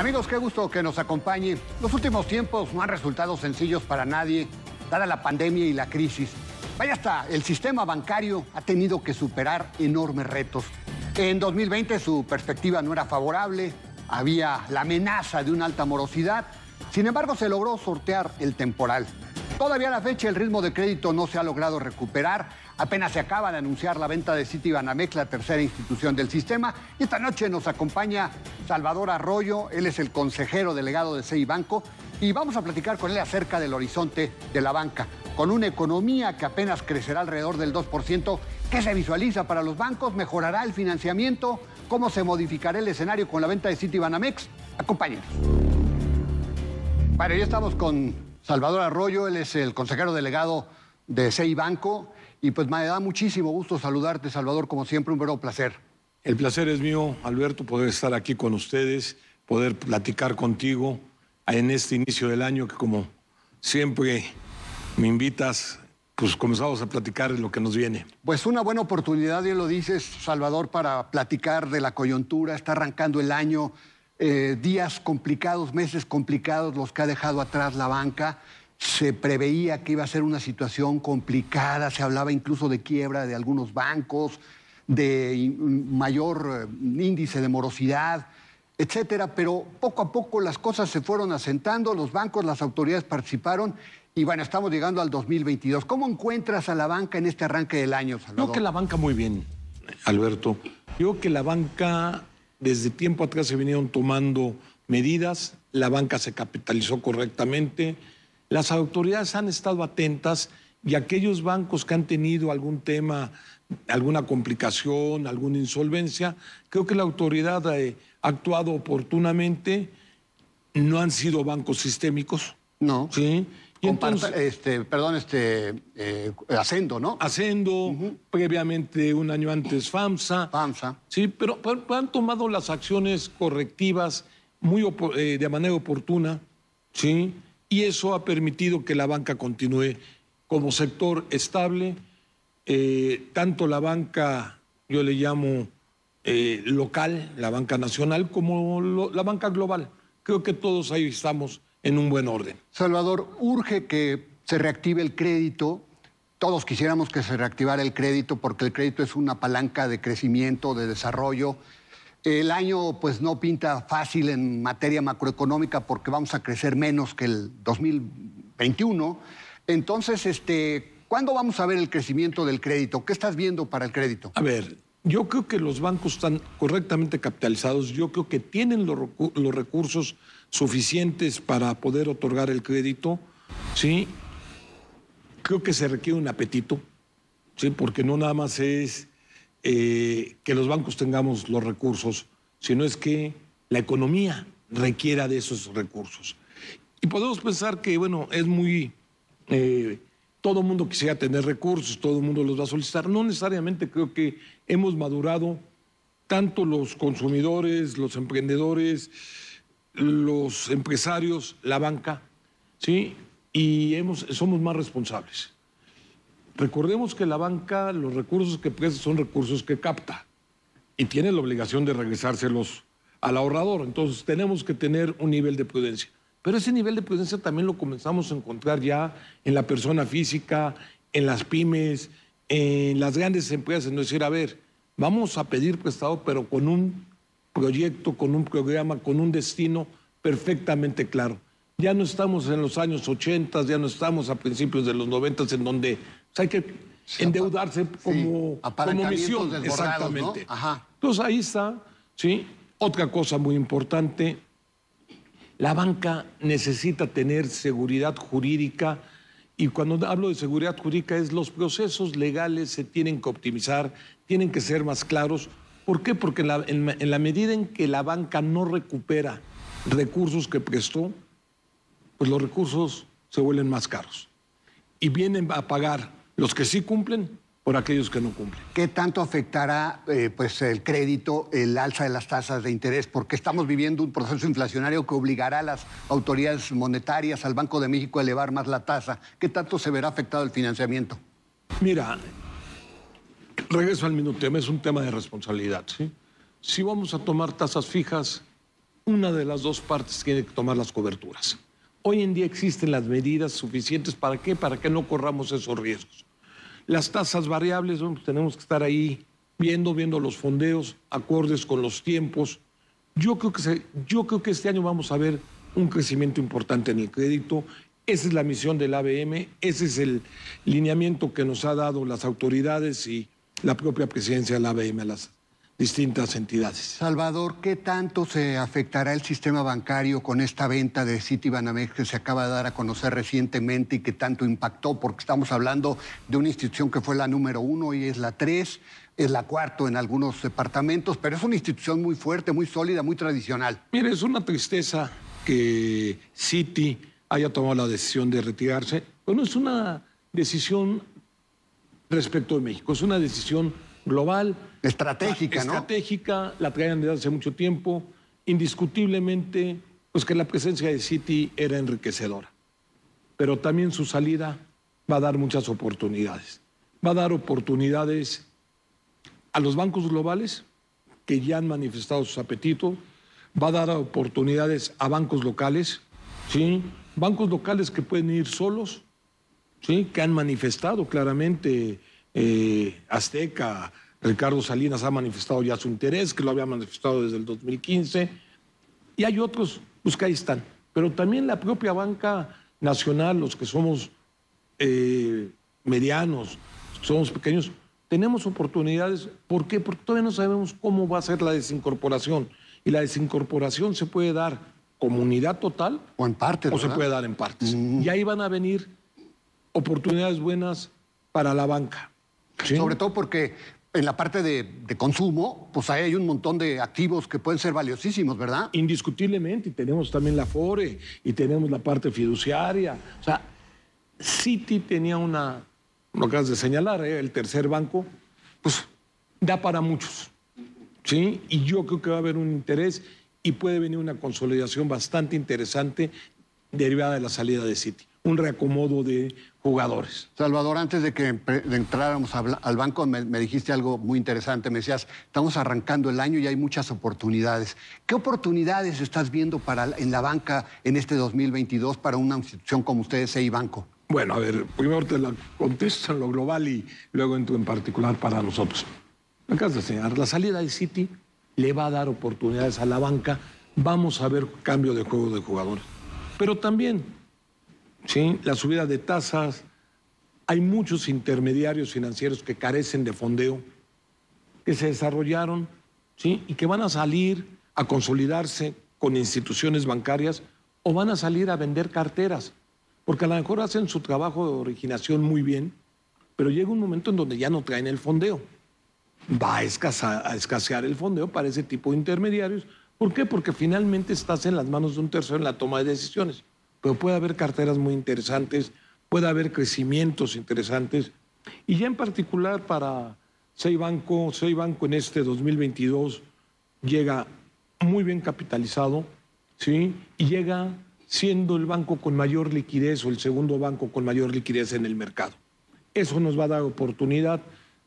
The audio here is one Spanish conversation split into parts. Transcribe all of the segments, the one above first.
Amigos, qué gusto que nos acompañe. Los últimos tiempos no han resultado sencillos para nadie, dada la pandemia y la crisis. Vaya hasta, el sistema bancario ha tenido que superar enormes retos. En 2020 su perspectiva no era favorable, había la amenaza de una alta morosidad, sin embargo se logró sortear el temporal. Todavía a la fecha el ritmo de crédito no se ha logrado recuperar. Apenas se acaba de anunciar la venta de Citibanamex, la tercera institución del sistema. Y esta noche nos acompaña Salvador Arroyo, él es el consejero delegado de CI Banco. Y vamos a platicar con él acerca del horizonte de la banca, con una economía que apenas crecerá alrededor del 2%. ¿Qué se visualiza para los bancos? ¿Mejorará el financiamiento? ¿Cómo se modificará el escenario con la venta de Citibanamex? Acompáñenos. Bueno, ya estamos con Salvador Arroyo, él es el consejero delegado de CEI Banco. Y pues me da muchísimo gusto saludarte, Salvador, como siempre, un verdadero placer. El placer es mío, Alberto, poder estar aquí con ustedes, poder platicar contigo en este inicio del año que como siempre me invitas, pues comenzamos a platicar de lo que nos viene. Pues una buena oportunidad, bien lo dices, Salvador, para platicar de la coyuntura, está arrancando el año, eh, días complicados, meses complicados, los que ha dejado atrás la banca. Se preveía que iba a ser una situación complicada, se hablaba incluso de quiebra de algunos bancos, de mayor eh, índice de morosidad, etcétera, pero poco a poco las cosas se fueron asentando, los bancos, las autoridades participaron y bueno, estamos llegando al 2022. ¿Cómo encuentras a la banca en este arranque del año, Salvador? Yo que la banca muy bien, Alberto. Yo que la banca desde tiempo atrás se vinieron tomando medidas, la banca se capitalizó correctamente, las autoridades han estado atentas y aquellos bancos que han tenido algún tema, alguna complicación, alguna insolvencia, creo que la autoridad ha eh, actuado oportunamente, no han sido bancos sistémicos. No. Sí y entonces, este, perdón, este, eh, ¿no? Haciendo, previamente un año antes FAMSA. FAMSA. Sí, pero, han tomado las acciones correctivas muy, eh, de manera oportuna, ¿sí? Y eso ha permitido que la banca continúe como sector estable, eh, tanto la banca, yo le llamo local, la banca nacional, como la banca global. Creo que todos ahí estamos en un buen orden. Salvador, urge que se reactive el crédito. Todos quisiéramos que se reactivara el crédito porque el crédito es una palanca de crecimiento, de desarrollo. El año pues no pinta fácil en materia macroeconómica porque vamos a crecer menos que el 2021. Entonces, este, ¿cuándo vamos a ver el crecimiento del crédito? ¿Qué estás viendo para el crédito? A ver, yo creo que los bancos están correctamente capitalizados, yo creo que tienen los, recursos suficientes para poder otorgar el crédito, ¿sí? Creo que se requiere un apetito, ¿sí? Porque no nada más es eh, que los bancos tengamos los recursos, sino es que la economía requiera de esos recursos. Y podemos pensar que, bueno, es muy... Eh, todo el mundo quisiera tener recursos, todo el mundo los va a solicitar. No necesariamente creo que hemos madurado tanto los consumidores, los emprendedores, los empresarios, la banca, ¿sí? Y hemos, somos más responsables. Recordemos que la banca, los recursos que presta son recursos que capta y tiene la obligación de regresárselos al ahorrador. Entonces tenemos que tener un nivel de prudencia. Pero ese nivel de presencia también lo comenzamos a encontrar ya en la persona física, en las pymes, en las grandes empresas. No decir, a ver, vamos a pedir prestado, pero con un proyecto, con un programa, con un destino perfectamente claro. Ya no estamos en los años 80, ya no estamos a principios de los 90, en donde hay que endeudarse como, misión. Exactamente. ¿no? Entonces ahí está, ¿sí? Otra cosa muy importante, la banca necesita tener seguridad jurídica y cuando hablo de seguridad jurídica es los procesos legales se tienen que optimizar, tienen que ser más claros. ¿Por qué? Porque en la, medida en que la banca no recupera recursos que prestó, pues los recursos se vuelven más caros. Y vienen a pagar los que sí cumplen por aquellos que no cumplen. ¿Qué tanto afectará eh, pues, el crédito, el alza de las tasas de interés? Porque estamos viviendo un proceso inflacionario que obligará a las autoridades monetarias, al Banco de México, a elevar más la tasa. ¿Qué tanto se verá afectado el financiamiento? Mira, regreso al mismo tema, es un tema de responsabilidad. Si vamos a tomar tasas fijas, una de las dos partes tiene que tomar las coberturas. Hoy en día existen las medidas suficientes para qué, para que no corramos esos riesgos. Las tasas variables, pues tenemos que estar ahí viendo, viendo los fondeos, acordes con los tiempos. Yo creo, que yo creo que este año vamos a ver un crecimiento importante en el crédito. Esa es la misión del ABM, ese es el lineamiento que nos ha dado las autoridades y la propia presidencia del ABM distintas entidades. Salvador, ¿qué tanto se afectará el sistema bancario con esta venta de Banamex que se acaba de dar a conocer recientemente y que tanto impactó? Porque estamos hablando de una institución que fue la número uno y es la tres, es la cuarto en algunos departamentos, pero es una institución muy fuerte, muy sólida, muy tradicional. Mire, es una tristeza que Citi haya tomado la decisión de retirarse. Bueno, es una decisión respecto de México, es una decisión global. Estratégica, ¿no? Estratégica, la traían desde hace mucho tiempo. Indiscutiblemente, pues que la presencia de City era enriquecedora. Pero también su salida va a dar muchas oportunidades. Va a dar oportunidades a los bancos globales que ya han manifestado sus apetito, va a dar oportunidades a bancos locales, ¿sí? Bancos locales que pueden ir solos, ¿sí? Que han manifestado claramente eh, Azteca, Ricardo Salinas ha manifestado ya su interés, que lo había manifestado desde el 2015, y hay otros pues, ahí están. Pero también la propia banca nacional, los que somos eh, medianos, somos pequeños, tenemos oportunidades. ¿Por qué? Porque todavía no sabemos cómo va a ser la desincorporación. Y la desincorporación se puede dar como unidad total. O en partes. O se puede dar en partes. Mm. Y ahí van a venir oportunidades buenas para la banca sobre todo porque en la parte de, consumo, pues ahí hay un montón de activos que pueden ser valiosísimos, ¿verdad? Indiscutiblemente, y tenemos también la FORE, y tenemos la parte fiduciaria. O sea, Citi tenía una, lo acabas de señalar, ¿eh? el tercer banco, pues da para muchos. ¿sí? Y yo creo que va a haber un interés y puede venir una consolidación bastante interesante derivada de la salida de Citi un reacomodo de jugadores. Salvador, antes de que entráramos al banco me, dijiste algo muy interesante, me decías, estamos arrancando el año y hay muchas oportunidades. ¿Qué oportunidades estás viendo para, en la banca en este 2022 para una institución como ustedes, CI Banco? Bueno, a ver, primero te la contesto en lo global y luego en, en particular para nosotros. acabas de la salida del City le va a dar oportunidades a la banca. Vamos a ver cambio de juego de jugadores. Pero también ¿sí? la subida de tasas. Hay muchos intermediarios financieros que carecen de fondeo, que se desarrollaron ¿sí? y que van a salir a consolidarse con instituciones bancarias o van a salir a vender carteras, porque a lo mejor hacen su trabajo de originación muy bien, pero llega un momento en donde ya no traen el fondeo. Va a, a escasear el fondeo para ese tipo de intermediarios. ¿Por qué? Porque finalmente estás en las manos de un tercero en la toma de decisiones pero puede haber carteras muy interesantes, puede haber crecimientos interesantes. Y ya en particular para Seibanco, Seibanco en este 2022 llega muy bien capitalizado, ¿sí? Y llega siendo el banco con mayor liquidez o el segundo banco con mayor liquidez en el mercado. Eso nos va a dar oportunidad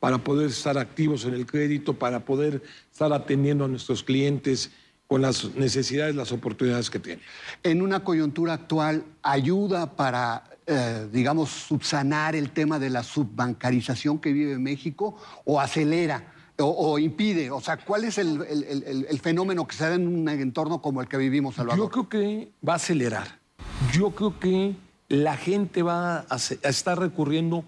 para poder estar activos en el crédito, para poder estar atendiendo a nuestros clientes con las necesidades, las oportunidades que tiene. En una coyuntura actual, ayuda para, eh, digamos, subsanar el tema de la subbancarización que vive México o acelera o, impide? O sea, ¿cuál es el, fenómeno que se da en un entorno como el que vivimos, Salvador? Yo creo que va a acelerar. Yo creo que la gente va a, estar recurriendo,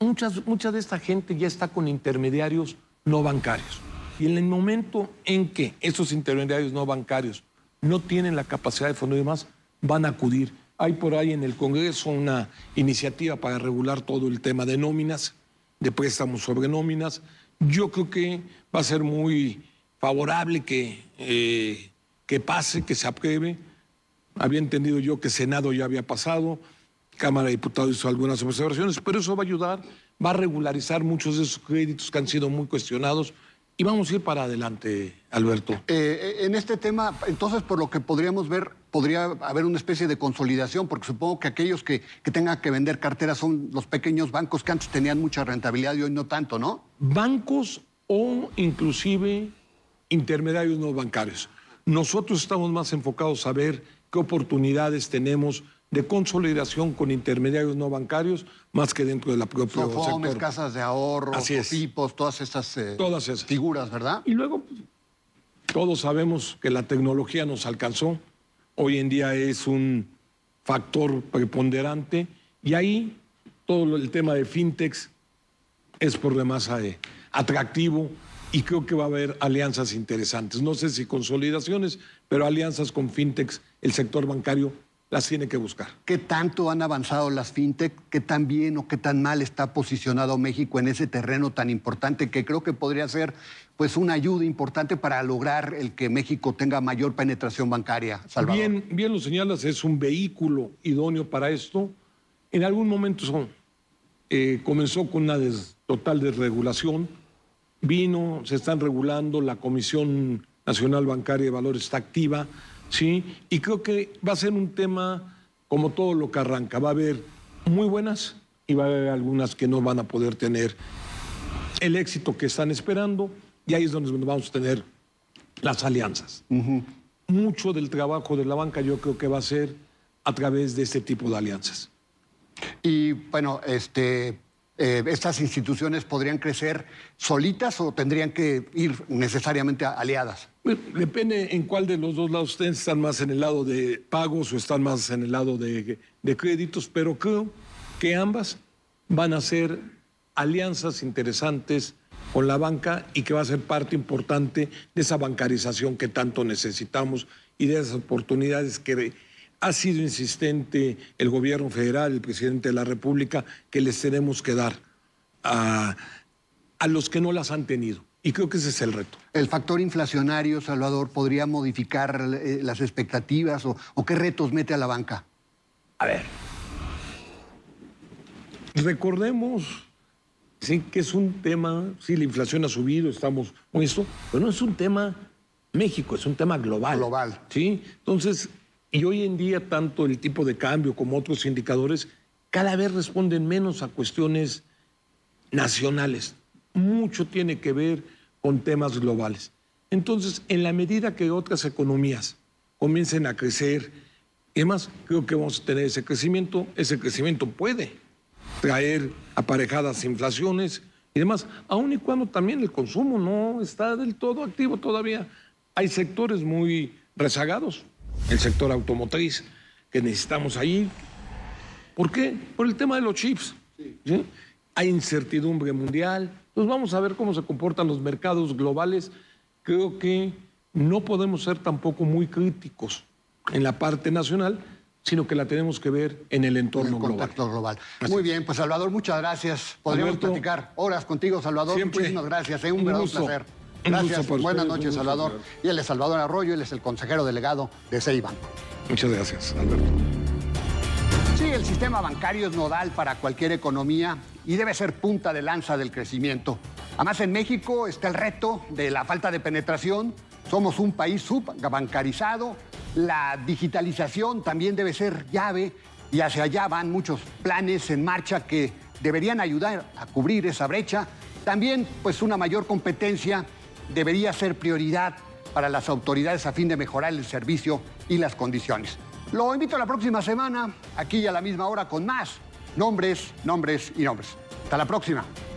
muchas, mucha de esta gente ya está con intermediarios no bancarios. Y en el momento en que esos intermediarios no bancarios no tienen la capacidad de fondo y demás, van a acudir. Hay por ahí en el Congreso una iniciativa para regular todo el tema de nóminas, de préstamos sobre nóminas. Yo creo que va a ser muy favorable que, eh, que pase, que se apruebe. Había entendido yo que Senado ya había pasado, Cámara de Diputados hizo algunas observaciones, pero eso va a ayudar, va a regularizar muchos de esos créditos que han sido muy cuestionados y vamos a ir para adelante, Alberto. Eh, eh, en este tema, entonces, por lo que podríamos ver, podría haber una especie de consolidación, porque supongo que aquellos que, que tengan que vender carteras son los pequeños bancos que antes tenían mucha rentabilidad y hoy no tanto, ¿no? Bancos o inclusive intermediarios no bancarios. Nosotros estamos más enfocados a ver qué oportunidades tenemos de consolidación con intermediarios no bancarios más que dentro de la propia sector. casas de ahorro, tipos, todas esas, eh, todas esas figuras, ¿verdad? Y luego pues, todos sabemos que la tecnología nos alcanzó, hoy en día es un factor preponderante y ahí todo el tema de fintechs es por demás eh, atractivo y creo que va a haber alianzas interesantes. No sé si consolidaciones, pero alianzas con fintechs, el sector bancario las tiene que buscar. ¿Qué tanto han avanzado las fintech? ¿Qué tan bien o qué tan mal está posicionado México en ese terreno tan importante que creo que podría ser pues una ayuda importante para lograr el que México tenga mayor penetración bancaria, Bien, bien lo señalas, es un vehículo idóneo para esto. En algún momento eh, comenzó con una total desregulación, vino, se están regulando, la Comisión Nacional Bancaria de Valores está activa ¿sí? Y creo que va a ser un tema como todo lo que arranca. Va a haber muy buenas y va a haber algunas que no van a poder tener el éxito que están esperando y ahí es donde vamos a tener las alianzas. Mucho del trabajo de la banca yo creo que va a ser a través de este tipo de alianzas. Y bueno, este, eh, estas instituciones podrían crecer solitas o tendrían que ir necesariamente aliadas? Depende en cuál de los dos lados estén, están más en el lado de pagos o están más en el lado de, de créditos, pero creo que ambas van a ser alianzas interesantes con la banca y que va a ser parte importante de esa bancarización que tanto necesitamos y de esas oportunidades que ha sido insistente el gobierno federal, el presidente de la República, que les tenemos que dar a, los que no las han tenido. Y creo que ese es el reto. ¿El factor inflacionario, Salvador, podría modificar eh, las expectativas o, qué retos mete a la banca? A ver. Recordemos que es un tema, sí, la inflación ha subido, estamos con esto, pero no es un tema México, es un tema global. Global. Sí, entonces y hoy en día, tanto el tipo de cambio como otros indicadores cada vez responden menos a cuestiones nacionales. Mucho tiene que ver con temas globales. Entonces, en la medida que otras economías comiencen a crecer, y además creo que vamos a tener ese crecimiento, ese crecimiento puede traer aparejadas inflaciones y demás, aun y cuando también el consumo no está del todo activo todavía. Hay sectores muy rezagados, el sector automotriz que necesitamos ahí. ¿Por qué? Por el tema de los chips. Hay incertidumbre mundial. Entonces pues vamos a ver cómo se comportan los mercados globales. Creo que no podemos ser tampoco muy críticos en la parte nacional, sino que la tenemos que ver en el entorno en el global. Muy bien, pues Salvador, muchas gracias. Podríamos platicar horas contigo, Salvador. Muchísimas gracias. Es eh, Un, un placer. Gracias. Buenas noches, Salvador. Y él es Salvador Arroyo, él es el consejero delegado de CEIBAN. Muchas gracias, Alberto. Sí, el sistema bancario es nodal para cualquier economía y debe ser punta de lanza del crecimiento. Además, en México está el reto de la falta de penetración. Somos un país subbancarizado. La digitalización también debe ser llave y hacia allá van muchos planes en marcha que deberían ayudar a cubrir esa brecha. También, pues, una mayor competencia debería ser prioridad para las autoridades a fin de mejorar el servicio y las condiciones. Lo invito a la próxima semana, aquí a la misma hora, con más nombres, nombres y nombres. Hasta la próxima.